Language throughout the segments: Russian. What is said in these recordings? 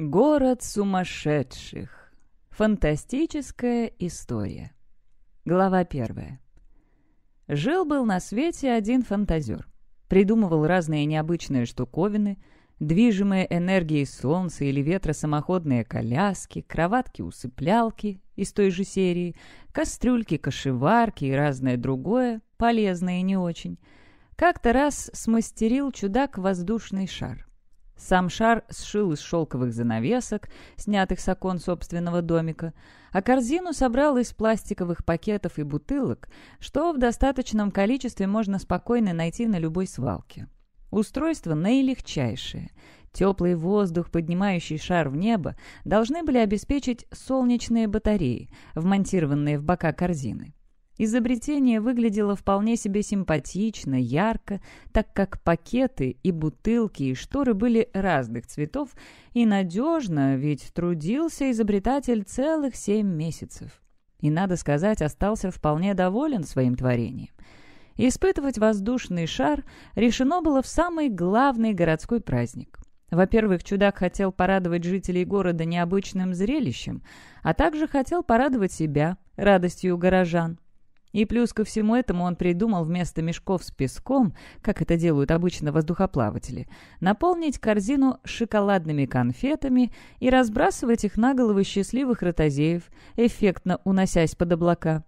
Город сумасшедших. Фантастическая история. Глава первая. Жил-был на свете один фантазер. Придумывал разные необычные штуковины, движимые энергией солнца или ветра самоходные коляски, кроватки-усыплялки из той же серии, кастрюльки-кошеварки и разное другое, полезное не очень. Как-то раз смастерил чудак воздушный шар. Сам шар сшил из шелковых занавесок, снятых с окон собственного домика, а корзину собрал из пластиковых пакетов и бутылок, что в достаточном количестве можно спокойно найти на любой свалке. Устройство наилегчайшее. Теплый воздух, поднимающий шар в небо, должны были обеспечить солнечные батареи, вмонтированные в бока корзины. Изобретение выглядело вполне себе симпатично, ярко, так как пакеты и бутылки и шторы были разных цветов, и надежно, ведь трудился изобретатель целых семь месяцев. И, надо сказать, остался вполне доволен своим творением. Испытывать воздушный шар решено было в самый главный городской праздник. Во-первых, чудак хотел порадовать жителей города необычным зрелищем, а также хотел порадовать себя радостью горожан. И плюс ко всему этому он придумал вместо мешков с песком, как это делают обычно воздухоплаватели, наполнить корзину шоколадными конфетами и разбрасывать их на головы счастливых ротозеев, эффектно уносясь под облака.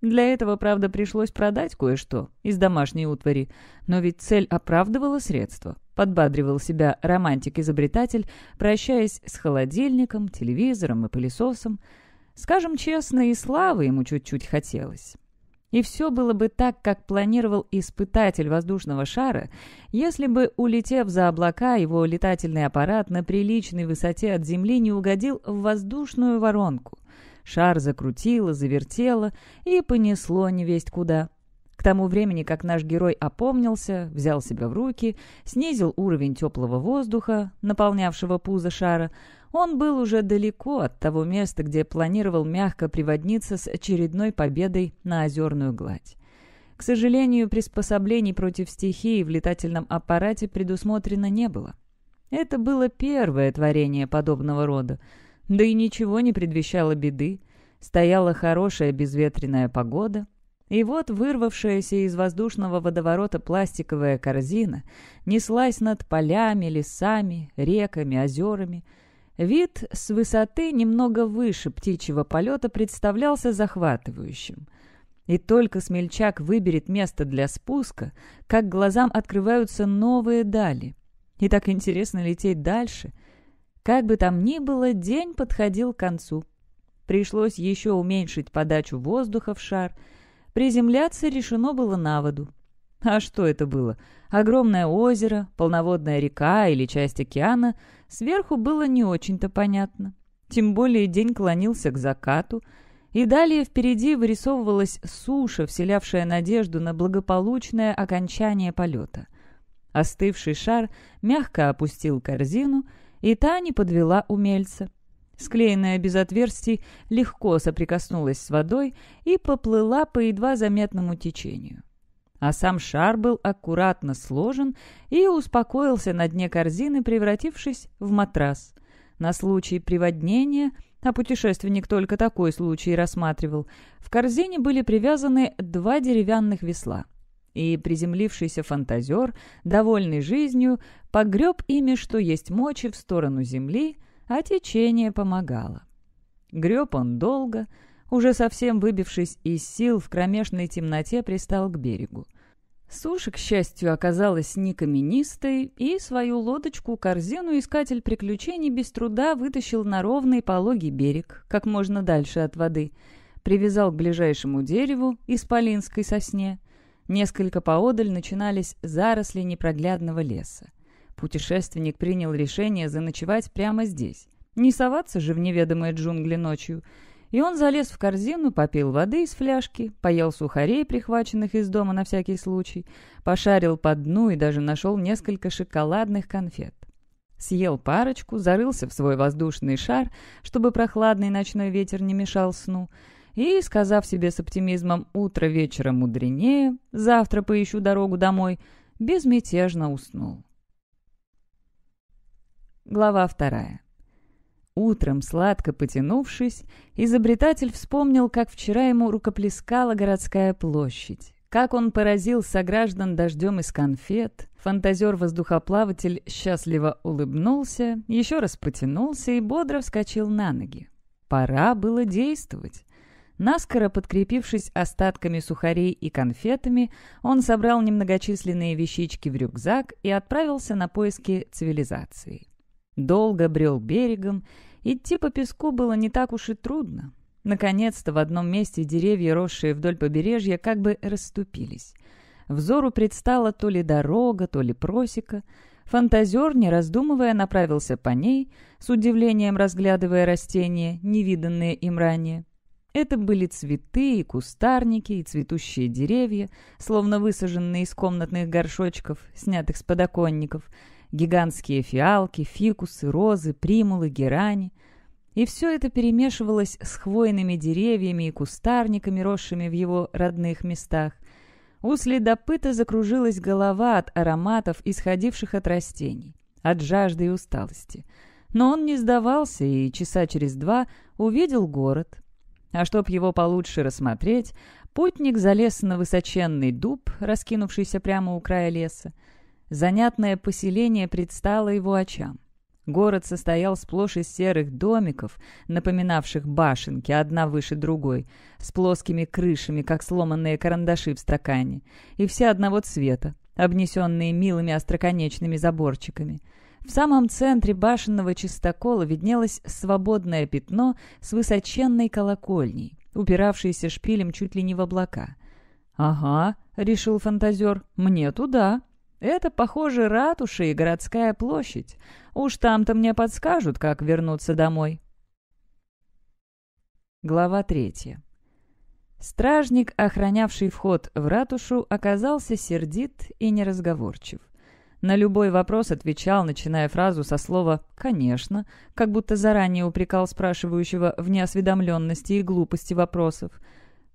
Для этого, правда, пришлось продать кое-что из домашней утвари, но ведь цель оправдывала средства. Подбадривал себя романтик-изобретатель, прощаясь с холодильником, телевизором и пылесосом. Скажем честно, и славы ему чуть-чуть хотелось. И все было бы так, как планировал испытатель воздушного шара, если бы, улетев за облака, его летательный аппарат на приличной высоте от Земли не угодил в воздушную воронку. Шар закрутило, завертело и понесло невесть куда. К тому времени, как наш герой опомнился, взял себя в руки, снизил уровень теплого воздуха, наполнявшего пузо шара, он был уже далеко от того места, где планировал мягко приводниться с очередной победой на озерную гладь. К сожалению, приспособлений против стихии в летательном аппарате предусмотрено не было. Это было первое творение подобного рода, да и ничего не предвещало беды. Стояла хорошая безветренная погода, и вот вырвавшаяся из воздушного водоворота пластиковая корзина неслась над полями, лесами, реками, озерами — Вид с высоты немного выше птичьего полета представлялся захватывающим. И только смельчак выберет место для спуска, как глазам открываются новые дали. И так интересно лететь дальше. Как бы там ни было, день подходил к концу. Пришлось еще уменьшить подачу воздуха в шар. Приземляться решено было на воду. А что это было? огромное озеро, полноводная река или часть океана, сверху было не очень-то понятно. Тем более день клонился к закату, и далее впереди вырисовывалась суша, вселявшая надежду на благополучное окончание полета. Остывший шар мягко опустил корзину, и та не подвела умельца. Склеенная без отверстий легко соприкоснулась с водой и поплыла по едва заметному течению. А сам шар был аккуратно сложен и успокоился на дне корзины, превратившись в матрас. На случай приводнения, а путешественник только такой случай рассматривал, в корзине были привязаны два деревянных весла. И приземлившийся фантазер, довольный жизнью, погреб ими, что есть мочи, в сторону земли, а течение помогало. Греб он долго — уже совсем выбившись из сил, в кромешной темноте пристал к берегу. Суша, к счастью, оказалась не каменистой, и свою лодочку-корзину искатель приключений без труда вытащил на ровный пологий берег, как можно дальше от воды, привязал к ближайшему дереву из полинской сосне. Несколько поодаль начинались заросли непроглядного леса. Путешественник принял решение заночевать прямо здесь. Не соваться же в неведомые джунгли ночью — и он залез в корзину, попил воды из фляжки, поел сухарей, прихваченных из дома на всякий случай, пошарил по дну и даже нашел несколько шоколадных конфет. Съел парочку, зарылся в свой воздушный шар, чтобы прохладный ночной ветер не мешал сну, и, сказав себе с оптимизмом «утро вечера мудренее, завтра поищу дорогу домой», безмятежно уснул. Глава вторая. Утром, сладко потянувшись, изобретатель вспомнил, как вчера ему рукоплескала городская площадь. Как он поразил сограждан дождем из конфет, фантазер-воздухоплаватель счастливо улыбнулся, еще раз потянулся и бодро вскочил на ноги. Пора было действовать. Наскоро подкрепившись остатками сухарей и конфетами, он собрал немногочисленные вещички в рюкзак и отправился на поиски цивилизации. Долго брел берегом Идти по песку было не так уж и трудно. Наконец-то в одном месте деревья, росшие вдоль побережья, как бы расступились. Взору предстала то ли дорога, то ли просека. Фантазер, не раздумывая, направился по ней, с удивлением разглядывая растения, невиданные им ранее. Это были цветы и кустарники, и цветущие деревья, словно высаженные из комнатных горшочков, снятых с подоконников — гигантские фиалки, фикусы, розы, примулы, герани. И все это перемешивалось с хвойными деревьями и кустарниками, росшими в его родных местах. У следопыта закружилась голова от ароматов, исходивших от растений, от жажды и усталости. Но он не сдавался и часа через два увидел город. А чтоб его получше рассмотреть, путник залез на высоченный дуб, раскинувшийся прямо у края леса. Занятное поселение предстало его очам. Город состоял сплошь из серых домиков, напоминавших башенки, одна выше другой, с плоскими крышами, как сломанные карандаши в стакане, и все одного цвета, обнесенные милыми остроконечными заборчиками. В самом центре башенного чистокола виднелось свободное пятно с высоченной колокольней, упиравшейся шпилем чуть ли не в облака. «Ага», — решил фантазер, — «мне туда». Это, похоже, ратуша и городская площадь. Уж там-то мне подскажут, как вернуться домой. Глава третья. Стражник, охранявший вход в ратушу, оказался сердит и неразговорчив. На любой вопрос отвечал, начиная фразу со слова «конечно», как будто заранее упрекал спрашивающего в неосведомленности и глупости вопросов.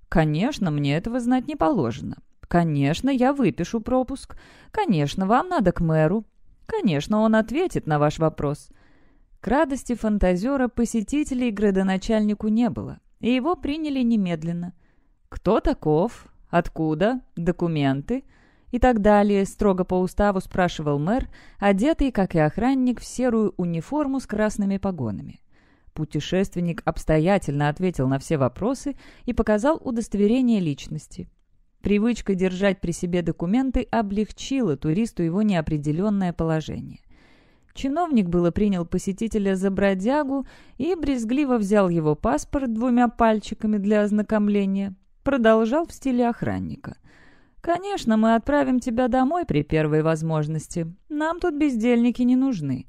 «Конечно, мне этого знать не положено. Конечно, я выпишу пропуск. Конечно, вам надо к мэру. Конечно, он ответит на ваш вопрос. К радости фантазера посетителей градоначальнику не было, и его приняли немедленно. Кто таков? Откуда? Документы? И так далее, строго по уставу спрашивал мэр, одетый, как и охранник, в серую униформу с красными погонами. Путешественник обстоятельно ответил на все вопросы и показал удостоверение личности – Привычка держать при себе документы облегчила туристу его неопределенное положение. Чиновник было принял посетителя за бродягу и брезгливо взял его паспорт двумя пальчиками для ознакомления. Продолжал в стиле охранника. «Конечно, мы отправим тебя домой при первой возможности. Нам тут бездельники не нужны.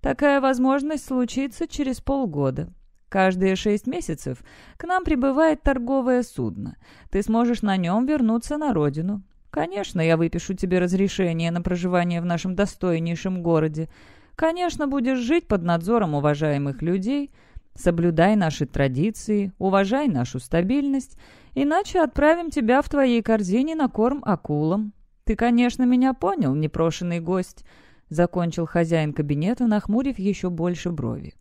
Такая возможность случится через полгода. Каждые шесть месяцев к нам прибывает торговое судно. Ты сможешь на нем вернуться на родину. Конечно, я выпишу тебе разрешение на проживание в нашем достойнейшем городе. Конечно, будешь жить под надзором уважаемых людей. Соблюдай наши традиции, уважай нашу стабильность, иначе отправим тебя в твоей корзине на корм акулам. Ты, конечно, меня понял, непрошенный гость». — закончил хозяин кабинета, нахмурив еще больше брови.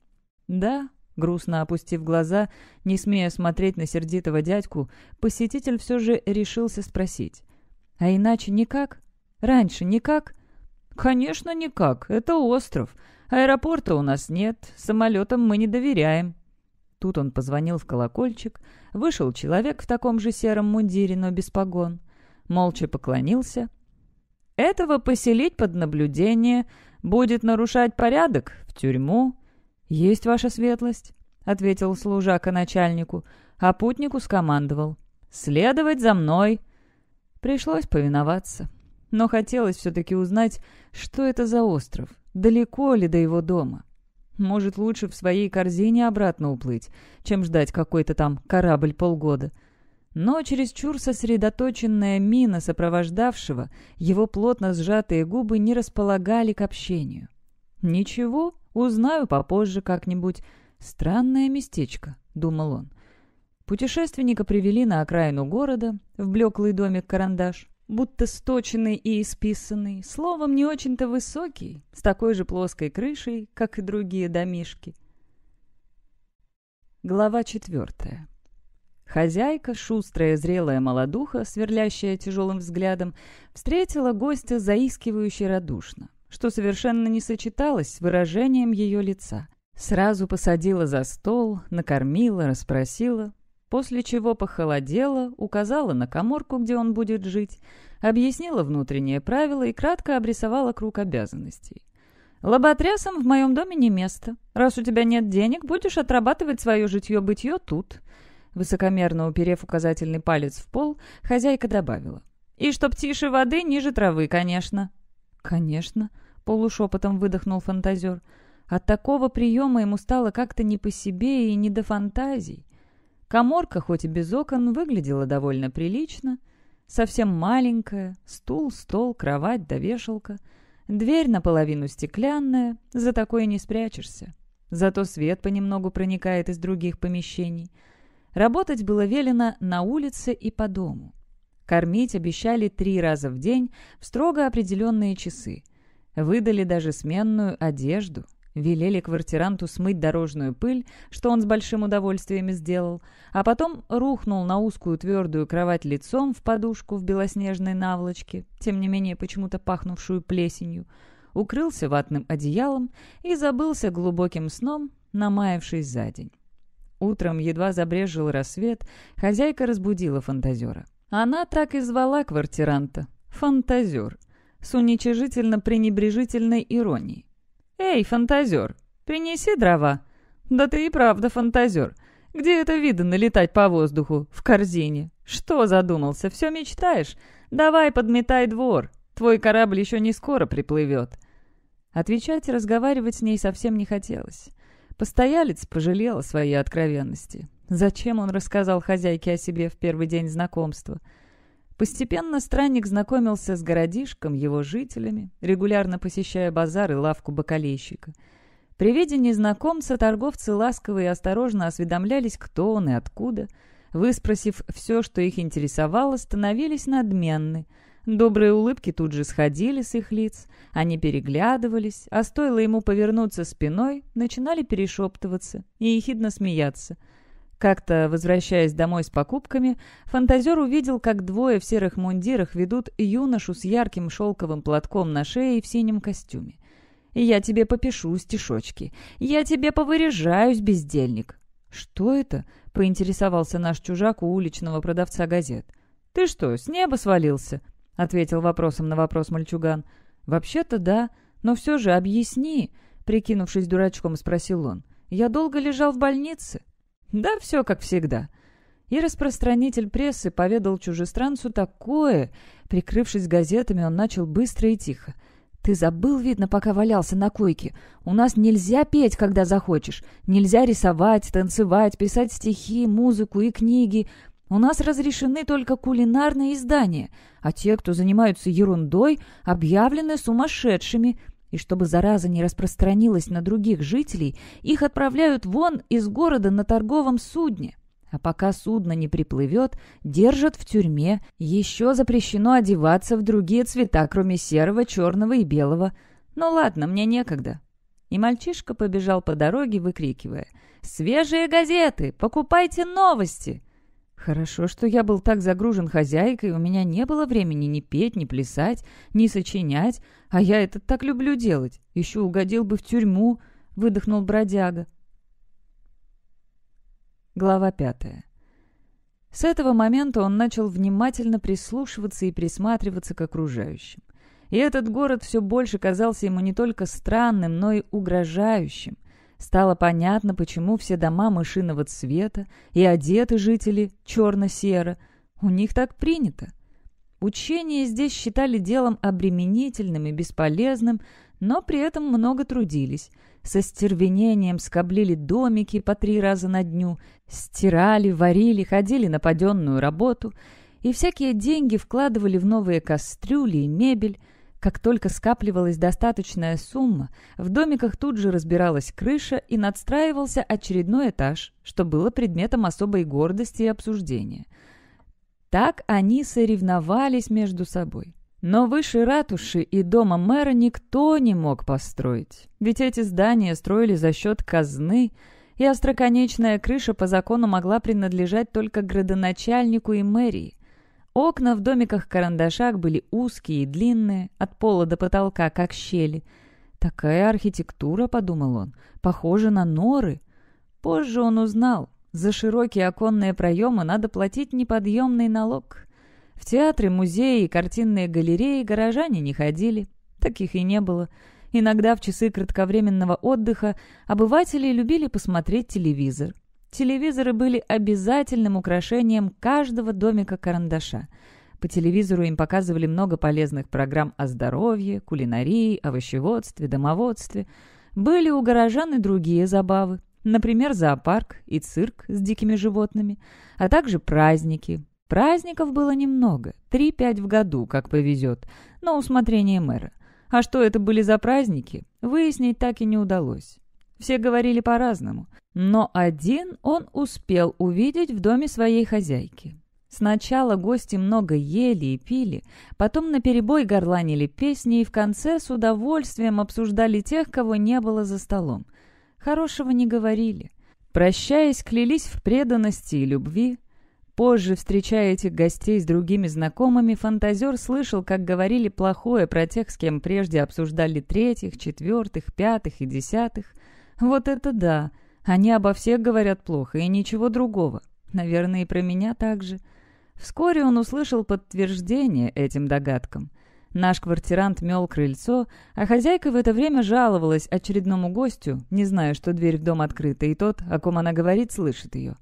«Да, Грустно опустив глаза, не смея смотреть на сердитого дядьку, посетитель все же решился спросить. «А иначе никак? Раньше никак?» «Конечно, никак. Это остров. Аэропорта у нас нет, самолетам мы не доверяем». Тут он позвонил в колокольчик. Вышел человек в таком же сером мундире, но без погон. Молча поклонился. «Этого поселить под наблюдение. Будет нарушать порядок — в тюрьму. «Есть ваша светлость», — ответил служака начальнику, а путнику скомандовал. «Следовать за мной!» Пришлось повиноваться. Но хотелось все-таки узнать, что это за остров, далеко ли до его дома. Может, лучше в своей корзине обратно уплыть, чем ждать какой-то там корабль полгода. Но чересчур сосредоточенная мина сопровождавшего, его плотно сжатые губы не располагали к общению. «Ничего», Узнаю попозже как-нибудь. Странное местечко, думал он. Путешественника привели на окраину города, в блеклый домик-карандаш, будто сточенный и исписанный, словом, не очень-то высокий, с такой же плоской крышей, как и другие домишки. Глава четвертая. Хозяйка, шустрая, зрелая молодуха, сверлящая тяжелым взглядом, встретила гостя заискивающе радушно что совершенно не сочеталось с выражением ее лица. Сразу посадила за стол, накормила, расспросила, после чего похолодела, указала на коморку, где он будет жить, объяснила внутренние правила и кратко обрисовала круг обязанностей. «Лоботрясам в моем доме не место. Раз у тебя нет денег, будешь отрабатывать свое житье-бытье тут». Высокомерно уперев указательный палец в пол, хозяйка добавила. «И чтоб тише воды, ниже травы, конечно». «Конечно», — полушепотом выдохнул фантазер. От такого приема ему стало как-то не по себе и не до фантазий. Коморка, хоть и без окон, выглядела довольно прилично. Совсем маленькая, стул, стол, кровать да вешалка. Дверь наполовину стеклянная, за такое не спрячешься. Зато свет понемногу проникает из других помещений. Работать было велено на улице и по дому. Кормить обещали три раза в день в строго определенные часы. Выдали даже сменную одежду. Велели квартиранту смыть дорожную пыль, что он с большим удовольствием сделал, а потом рухнул на узкую твердую кровать лицом в подушку в белоснежной наволочке, тем не менее почему-то пахнувшую плесенью, укрылся ватным одеялом и забылся глубоким сном, намаявшись за день. Утром едва забрежил рассвет, хозяйка разбудила фантазера. Она так и звала квартиранта — «фантазер», с уничижительно-пренебрежительной иронией. «Эй, фантазер, принеси дрова». «Да ты и правда фантазер. Где это видно летать по воздуху? В корзине. Что задумался? Все мечтаешь? Давай подметай двор. Твой корабль еще не скоро приплывет». Отвечать и разговаривать с ней совсем не хотелось. Постоялец пожалел о своей откровенности. Зачем он рассказал хозяйке о себе в первый день знакомства? Постепенно странник знакомился с городишком, его жителями, регулярно посещая базар и лавку бакалейщика. При виде незнакомца торговцы ласково и осторожно осведомлялись, кто он и откуда. Выспросив все, что их интересовало, становились надменны. Добрые улыбки тут же сходили с их лиц, они переглядывались, а стоило ему повернуться спиной, начинали перешептываться и ехидно смеяться. Как-то, возвращаясь домой с покупками, фантазер увидел, как двое в серых мундирах ведут юношу с ярким шелковым платком на шее и в синем костюме. «Я тебе попишу стишочки. Я тебе повыряжаюсь, бездельник». «Что это?» — поинтересовался наш чужак у уличного продавца газет. «Ты что, с неба свалился?» — ответил вопросом на вопрос мальчуган. «Вообще-то да, но все же объясни», — прикинувшись дурачком, спросил он. «Я долго лежал в больнице, да все как всегда. И распространитель прессы поведал чужестранцу такое. Прикрывшись газетами, он начал быстро и тихо. «Ты забыл, видно, пока валялся на койке. У нас нельзя петь, когда захочешь. Нельзя рисовать, танцевать, писать стихи, музыку и книги. У нас разрешены только кулинарные издания, а те, кто занимаются ерундой, объявлены сумасшедшими. И чтобы зараза не распространилась на других жителей, их отправляют вон из города на торговом судне. А пока судно не приплывет, держат в тюрьме. Еще запрещено одеваться в другие цвета, кроме серого, черного и белого. Ну ладно, мне некогда. И мальчишка побежал по дороге, выкрикивая. «Свежие газеты! Покупайте новости!» Хорошо, что я был так загружен хозяйкой, у меня не было времени ни петь, ни плясать, ни сочинять, а я это так люблю делать. Еще угодил бы в тюрьму, — выдохнул бродяга. Глава пятая. С этого момента он начал внимательно прислушиваться и присматриваться к окружающим. И этот город все больше казался ему не только странным, но и угрожающим. Стало понятно, почему все дома мышиного цвета и одеты жители черно-серо. У них так принято. Учение здесь считали делом обременительным и бесполезным, но при этом много трудились. Со стервенением скоблили домики по три раза на дню, стирали, варили, ходили на паденную работу и всякие деньги вкладывали в новые кастрюли и мебель – как только скапливалась достаточная сумма, в домиках тут же разбиралась крыша и надстраивался очередной этаж, что было предметом особой гордости и обсуждения. Так они соревновались между собой. Но выше ратуши и дома мэра никто не мог построить, ведь эти здания строили за счет казны, и остроконечная крыша по закону могла принадлежать только градоначальнику и мэрии – Окна в домиках-карандашах были узкие и длинные, от пола до потолка, как щели. «Такая архитектура», — подумал он, — «похожа на норы». Позже он узнал, за широкие оконные проемы надо платить неподъемный налог. В театры, музеи и картинные галереи горожане не ходили, таких и не было. Иногда в часы кратковременного отдыха обыватели любили посмотреть телевизор. Телевизоры были обязательным украшением каждого домика карандаша. По телевизору им показывали много полезных программ о здоровье, кулинарии, овощеводстве, домоводстве. Были у горожан и другие забавы. Например, зоопарк и цирк с дикими животными, а также праздники. Праздников было немного, 3-5 в году, как повезет, на усмотрение мэра. А что это были за праздники, выяснить так и не удалось. Все говорили по-разному, но один он успел увидеть в доме своей хозяйки. Сначала гости много ели и пили, потом наперебой горланили песни и в конце с удовольствием обсуждали тех, кого не было за столом. Хорошего не говорили. Прощаясь, клялись в преданности и любви. Позже, встречая этих гостей с другими знакомыми, фантазер слышал, как говорили плохое про тех, с кем прежде обсуждали третьих, четвертых, пятых и десятых – вот это да! Они обо всех говорят плохо и ничего другого. Наверное, и про меня также. Вскоре он услышал подтверждение этим догадкам. Наш квартирант мел крыльцо, а хозяйка в это время жаловалась очередному гостю, не зная, что дверь в дом открыта, и тот, о ком она говорит, слышит ее.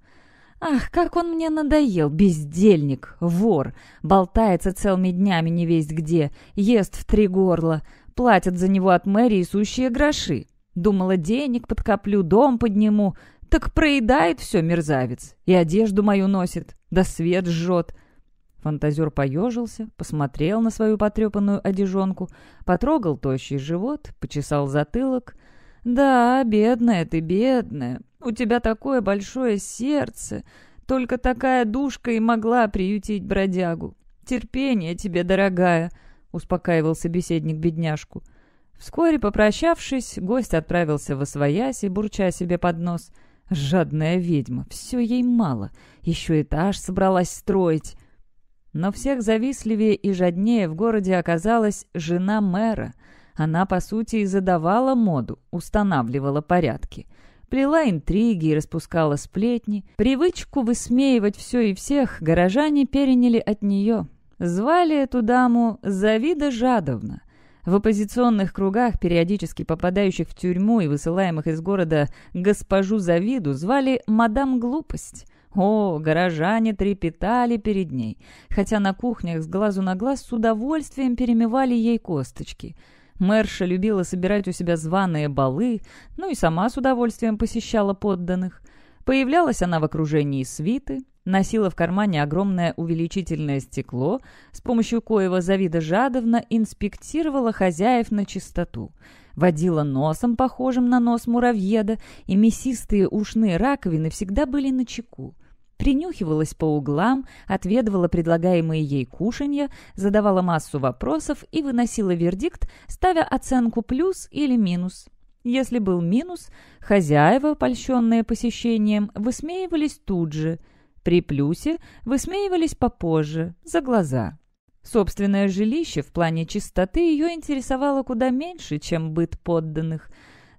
«Ах, как он мне надоел! Бездельник! Вор! Болтается целыми днями невесть где, ест в три горла, платят за него от мэрии сущие гроши!» Думала, денег подкоплю, дом подниму. Так проедает все мерзавец. И одежду мою носит, да свет жжет. Фантазер поежился, посмотрел на свою потрепанную одежонку, потрогал тощий живот, почесал затылок. «Да, бедная ты, бедная. У тебя такое большое сердце. Только такая душка и могла приютить бродягу. Терпение тебе, дорогая», — успокаивал собеседник бедняжку. — Вскоре, попрощавшись, гость отправился в освоясь и бурча себе под нос. «Жадная ведьма, все ей мало, еще этаж собралась строить». Но всех завистливее и жаднее в городе оказалась жена мэра. Она, по сути, и задавала моду, устанавливала порядки. Плела интриги и распускала сплетни. Привычку высмеивать все и всех горожане переняли от нее. Звали эту даму Завида Жадовна. В оппозиционных кругах, периодически попадающих в тюрьму и высылаемых из города госпожу Завиду, звали «мадам глупость». О, горожане трепетали перед ней, хотя на кухнях с глазу на глаз с удовольствием перемывали ей косточки. Мэрша любила собирать у себя званые балы, ну и сама с удовольствием посещала подданных. Появлялась она в окружении свиты, носила в кармане огромное увеличительное стекло, с помощью коего Завида жадовно инспектировала хозяев на чистоту. Водила носом, похожим на нос муравьеда, и мясистые ушные раковины всегда были на чеку. Принюхивалась по углам, отведывала предлагаемые ей кушанья, задавала массу вопросов и выносила вердикт, ставя оценку плюс или минус. Если был минус, хозяева, польщенные посещением, высмеивались тут же – при плюсе высмеивались попозже, за глаза. Собственное жилище в плане чистоты ее интересовало куда меньше, чем быт подданных.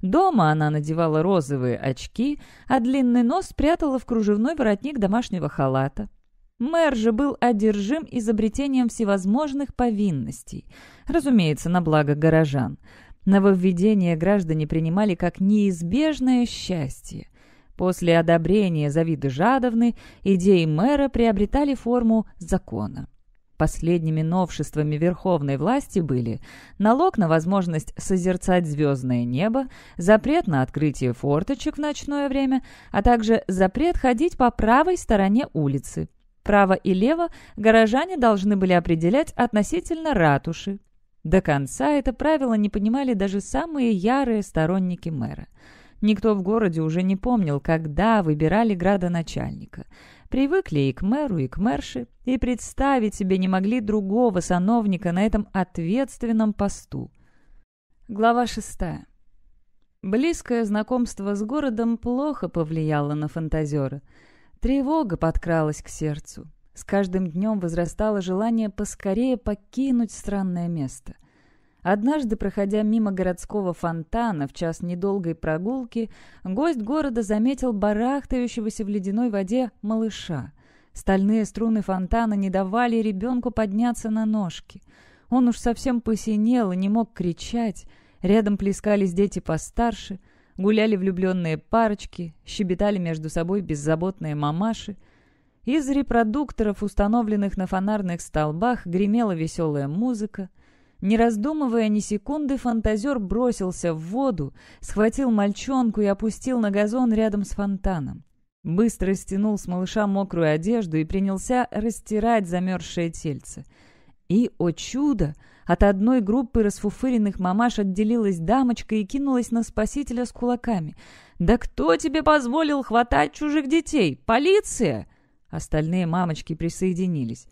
Дома она надевала розовые очки, а длинный нос спрятала в кружевной воротник домашнего халата. Мэр же был одержим изобретением всевозможных повинностей, разумеется, на благо горожан. Нововведения граждане принимали как неизбежное счастье. После одобрения Завиды Жадовны идеи мэра приобретали форму закона. Последними новшествами верховной власти были налог на возможность созерцать звездное небо, запрет на открытие форточек в ночное время, а также запрет ходить по правой стороне улицы. Право и лево горожане должны были определять относительно ратуши. До конца это правило не понимали даже самые ярые сторонники мэра. Никто в городе уже не помнил, когда выбирали градоначальника. Привыкли и к мэру, и к мэрше, и представить себе не могли другого сановника на этом ответственном посту. Глава шестая. Близкое знакомство с городом плохо повлияло на фантазера. Тревога подкралась к сердцу. С каждым днем возрастало желание поскорее покинуть странное место. Однажды, проходя мимо городского фонтана в час недолгой прогулки, гость города заметил барахтающегося в ледяной воде малыша. Стальные струны фонтана не давали ребенку подняться на ножки. Он уж совсем посинел и не мог кричать. Рядом плескались дети постарше, гуляли влюбленные парочки, щебетали между собой беззаботные мамаши. Из репродукторов, установленных на фонарных столбах, гремела веселая музыка — не раздумывая ни секунды, фантазер бросился в воду, схватил мальчонку и опустил на газон рядом с фонтаном. Быстро стянул с малыша мокрую одежду и принялся растирать замерзшее тельце. И, о чудо, от одной группы расфуфыренных мамаш отделилась дамочка и кинулась на спасителя с кулаками. «Да кто тебе позволил хватать чужих детей? Полиция!» Остальные мамочки присоединились.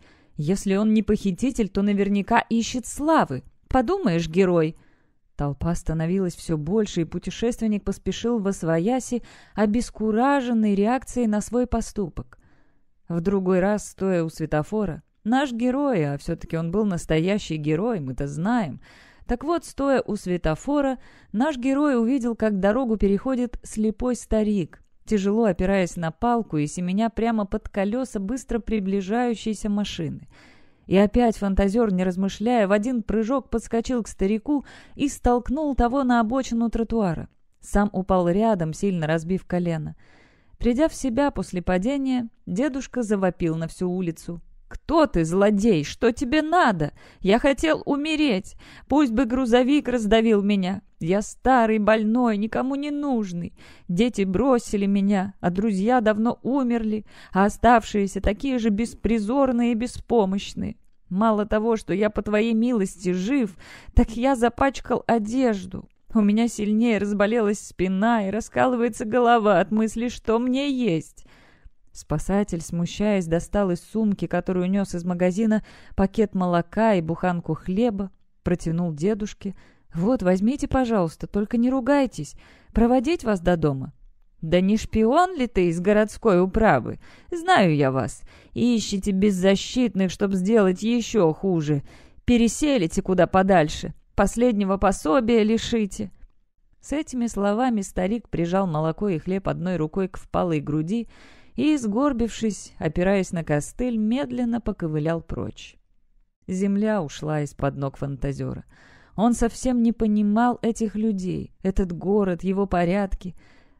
Если он не похититель, то наверняка ищет славы. Подумаешь, герой!» Толпа становилась все больше, и путешественник поспешил в свояси, обескураженной реакцией на свой поступок. В другой раз, стоя у светофора, наш герой, а все-таки он был настоящий герой, мы-то знаем. Так вот, стоя у светофора, наш герой увидел, как дорогу переходит слепой старик тяжело опираясь на палку и семеня прямо под колеса быстро приближающейся машины. И опять фантазер, не размышляя, в один прыжок подскочил к старику и столкнул того на обочину тротуара. Сам упал рядом, сильно разбив колено. Придя в себя после падения, дедушка завопил на всю улицу. «Кто ты, злодей? Что тебе надо? Я хотел умереть. Пусть бы грузовик раздавил меня. Я старый, больной, никому не нужный. Дети бросили меня, а друзья давно умерли, а оставшиеся такие же беспризорные и беспомощные. Мало того, что я по твоей милости жив, так я запачкал одежду, у меня сильнее разболелась спина и раскалывается голова от мысли, что мне есть. Спасатель, смущаясь, достал из сумки, которую нес из магазина, пакет молока и буханку хлеба, протянул дедушке. «Вот, возьмите, пожалуйста, только не ругайтесь. Проводить вас до дома?» «Да не шпион ли ты из городской управы? Знаю я вас. Ищите беззащитных, чтобы сделать еще хуже. Переселите куда подальше. Последнего пособия лишите». С этими словами старик прижал молоко и хлеб одной рукой к впалой груди и, сгорбившись, опираясь на костыль, медленно поковылял прочь. Земля ушла из-под ног фантазера. Он совсем не понимал этих людей, этот город, его порядки.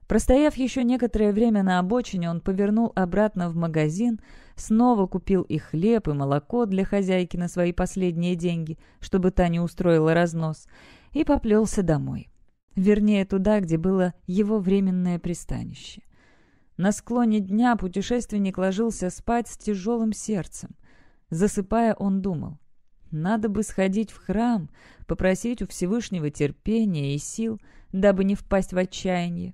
Простояв еще некоторое время на обочине, он повернул обратно в магазин, снова купил и хлеб, и молоко для хозяйки на свои последние деньги, чтобы та не устроила разнос, и поплелся домой. Вернее, туда, где было его временное пристанище. На склоне дня путешественник ложился спать с тяжелым сердцем. Засыпая, он думал. Надо бы сходить в храм, попросить у Всевышнего терпения и сил, дабы не впасть в отчаяние.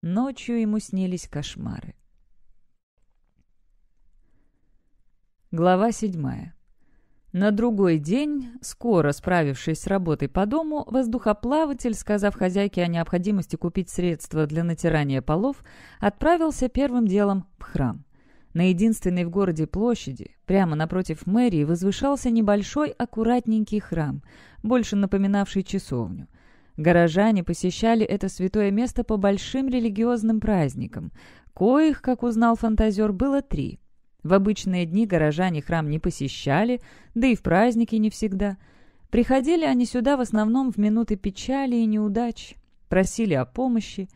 Ночью ему снились кошмары. Глава седьмая. На другой день, скоро справившись с работой по дому, воздухоплаватель, сказав хозяйке о необходимости купить средства для натирания полов, отправился первым делом в храм. На единственной в городе площади, прямо напротив мэрии, возвышался небольшой аккуратненький храм, больше напоминавший часовню. Горожане посещали это святое место по большим религиозным праздникам, коих, как узнал фантазер, было три – в обычные дни горожане храм не посещали, да и в праздники не всегда. Приходили они сюда в основном в минуты печали и неудач, просили о помощи.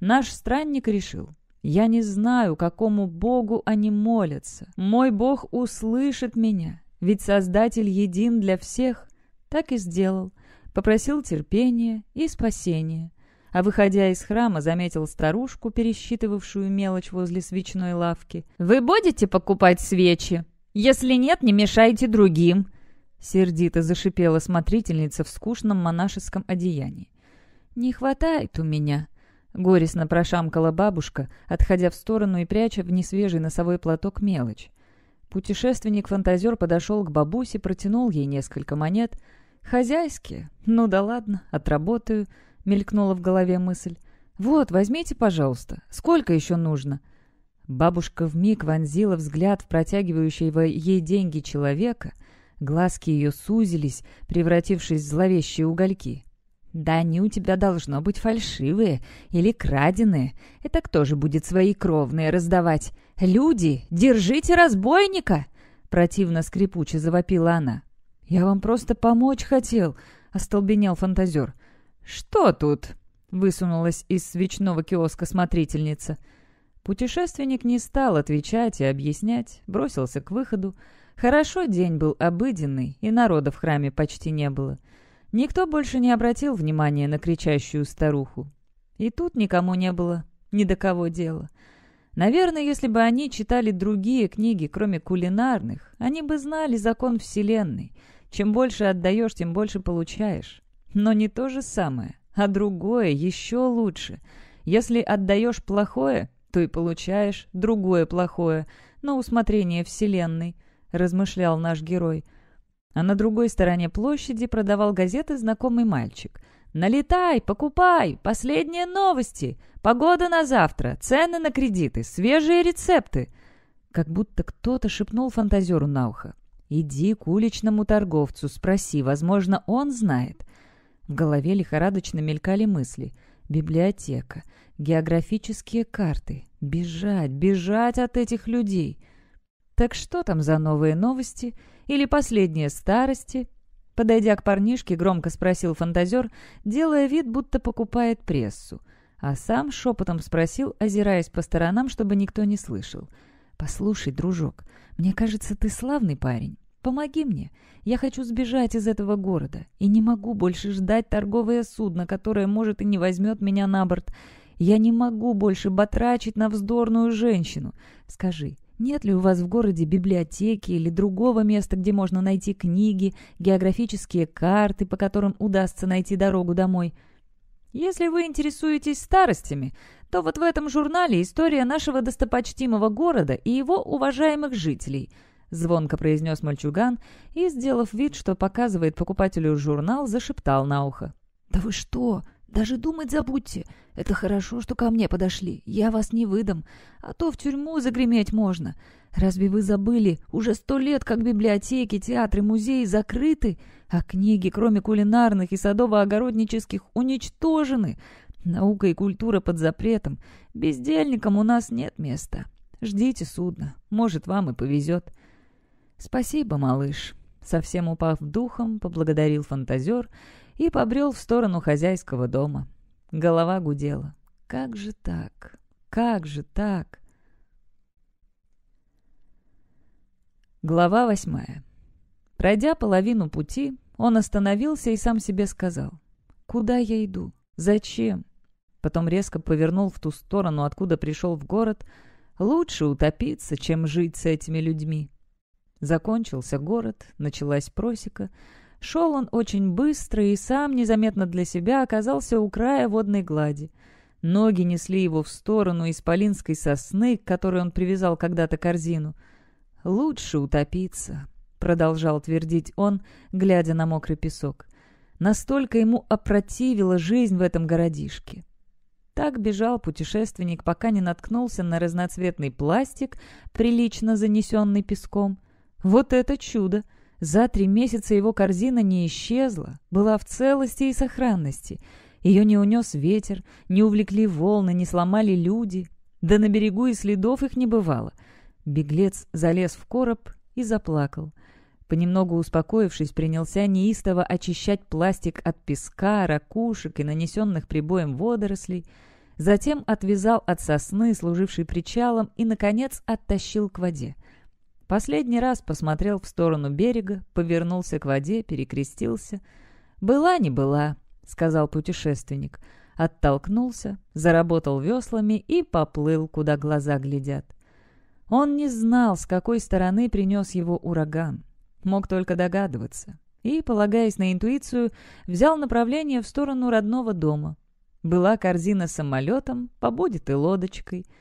Наш странник решил, я не знаю, какому богу они молятся. Мой бог услышит меня, ведь Создатель един для всех. Так и сделал. Попросил терпения и спасения а выходя из храма, заметил старушку, пересчитывавшую мелочь возле свечной лавки. «Вы будете покупать свечи? Если нет, не мешайте другим!» Сердито зашипела смотрительница в скучном монашеском одеянии. «Не хватает у меня!» Горестно прошамкала бабушка, отходя в сторону и пряча в несвежий носовой платок мелочь. Путешественник-фантазер подошел к бабусе, протянул ей несколько монет. «Хозяйские? Ну да ладно, отработаю. — мелькнула в голове мысль. «Вот, возьмите, пожалуйста. Сколько еще нужно?» Бабушка вмиг вонзила взгляд в протягивающего ей деньги человека. Глазки ее сузились, превратившись в зловещие угольки. «Да они у тебя должно быть фальшивые или краденые. Это кто же будет свои кровные раздавать? Люди, держите разбойника!» Противно скрипуче завопила она. «Я вам просто помочь хотел», — остолбенел фантазер. «Что тут?» — высунулась из свечного киоска смотрительница. Путешественник не стал отвечать и объяснять, бросился к выходу. Хорошо день был обыденный, и народа в храме почти не было. Никто больше не обратил внимания на кричащую старуху. И тут никому не было ни до кого дела. Наверное, если бы они читали другие книги, кроме кулинарных, они бы знали закон Вселенной. Чем больше отдаешь, тем больше получаешь. Но не то же самое, а другое еще лучше. Если отдаешь плохое, то и получаешь другое плохое, на усмотрение Вселенной, размышлял наш герой. А на другой стороне площади продавал газеты знакомый мальчик. «Налетай, покупай! Последние новости! Погода на завтра! Цены на кредиты! Свежие рецепты!» Как будто кто-то шепнул фантазеру на ухо. «Иди к уличному торговцу, спроси, возможно, он знает». В голове лихорадочно мелькали мысли. Библиотека, географические карты. Бежать, бежать от этих людей. Так что там за новые новости? Или последние старости? Подойдя к парнишке, громко спросил фантазер, делая вид, будто покупает прессу. А сам шепотом спросил, озираясь по сторонам, чтобы никто не слышал. «Послушай, дружок, мне кажется, ты славный парень. Помоги мне. Я хочу сбежать из этого города и не могу больше ждать торговое судно, которое, может, и не возьмет меня на борт. Я не могу больше батрачить на вздорную женщину. Скажи, нет ли у вас в городе библиотеки или другого места, где можно найти книги, географические карты, по которым удастся найти дорогу домой? Если вы интересуетесь старостями, то вот в этом журнале история нашего достопочтимого города и его уважаемых жителей –— звонко произнес мальчуган и, сделав вид, что показывает покупателю журнал, зашептал на ухо. «Да вы что? Даже думать забудьте. Это хорошо, что ко мне подошли. Я вас не выдам. А то в тюрьму загреметь можно. Разве вы забыли? Уже сто лет, как библиотеки, театры, музеи закрыты, а книги, кроме кулинарных и садово-огороднических, уничтожены. Наука и культура под запретом. Бездельникам у нас нет места. Ждите судно. Может, вам и повезет. «Спасибо, малыш», — совсем упав духом, поблагодарил фантазер и побрел в сторону хозяйского дома. Голова гудела. «Как же так? Как же так?» Глава восьмая. Пройдя половину пути, он остановился и сам себе сказал. «Куда я иду? Зачем?» Потом резко повернул в ту сторону, откуда пришел в город. «Лучше утопиться, чем жить с этими людьми». Закончился город, началась просека. Шел он очень быстро и сам незаметно для себя оказался у края водной глади. Ноги несли его в сторону исполинской сосны, к которой он привязал когда-то корзину. «Лучше утопиться», — продолжал твердить он, глядя на мокрый песок. Настолько ему опротивила жизнь в этом городишке. Так бежал путешественник, пока не наткнулся на разноцветный пластик, прилично занесенный песком — вот это чудо! За три месяца его корзина не исчезла, была в целости и сохранности. Ее не унес ветер, не увлекли волны, не сломали люди. Да на берегу и следов их не бывало. Беглец залез в короб и заплакал. Понемногу успокоившись, принялся неистово очищать пластик от песка, ракушек и нанесенных прибоем водорослей. Затем отвязал от сосны, служившей причалом, и, наконец, оттащил к воде. Последний раз посмотрел в сторону берега, повернулся к воде, перекрестился. «Была не была», — сказал путешественник. Оттолкнулся, заработал веслами и поплыл, куда глаза глядят. Он не знал, с какой стороны принес его ураган. Мог только догадываться. И, полагаясь на интуицию, взял направление в сторону родного дома. Была корзина с самолетом, побудет и лодочкой —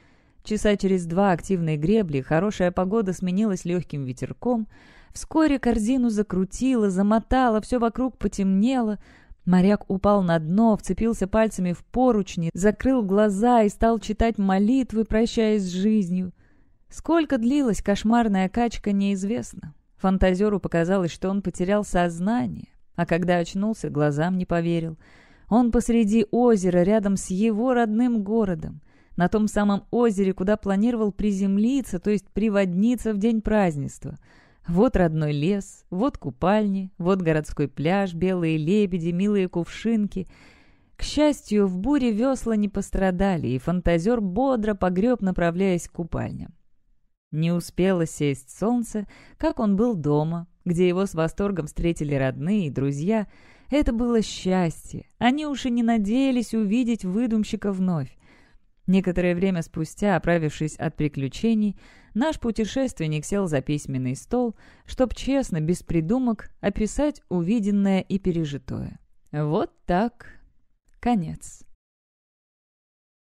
Часа через два активные гребли хорошая погода сменилась легким ветерком. Вскоре корзину закрутило, замотало, все вокруг потемнело. Моряк упал на дно, вцепился пальцами в поручни, закрыл глаза и стал читать молитвы, прощаясь с жизнью. Сколько длилась кошмарная качка, неизвестно. Фантазеру показалось, что он потерял сознание, а когда очнулся, глазам не поверил. Он посреди озера, рядом с его родным городом — на том самом озере, куда планировал приземлиться, то есть приводниться в день празднества. Вот родной лес, вот купальни, вот городской пляж, белые лебеди, милые кувшинки. К счастью, в буре весла не пострадали, и фантазер бодро погреб, направляясь к купальням. Не успело сесть солнце, как он был дома, где его с восторгом встретили родные и друзья. Это было счастье. Они уж и не надеялись увидеть выдумщика вновь. Некоторое время спустя, оправившись от приключений, наш путешественник сел за письменный стол, чтоб честно, без придумок, описать увиденное и пережитое. Вот так. Конец.